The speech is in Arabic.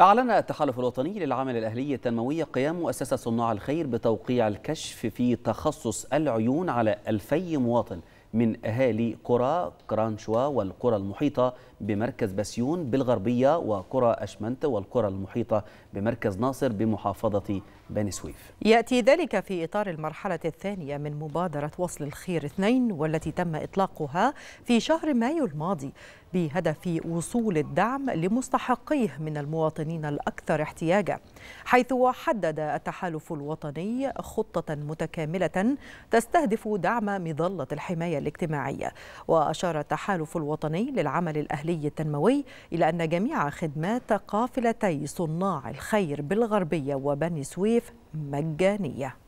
أعلن التحالف الوطني للعمل الأهلي التنموي قيام مؤسسة صناع الخير بتوقيع الكشف في تخصص العيون على 2000 مواطن من أهالي قرى كرانشوا والقرى المحيطة بمركز بسيون بالغربية وقرى أشمنت والقرى المحيطة بمركز ناصر بمحافظة بني سويف يأتي ذلك في إطار المرحلة الثانية من مبادرة وصل الخير اثنين والتي تم إطلاقها في شهر مايو الماضي بهدف وصول الدعم لمستحقيه من المواطنين الأكثر احتياجاً حيث حدد التحالف الوطني خطة متكاملة تستهدف دعم مظلة الحماية الاجتماعية وأشار التحالف الوطني للعمل الأهلي التنموي إلى أن جميع خدمات قافلتي صناع الخير بالغربية وبني سويف مجانية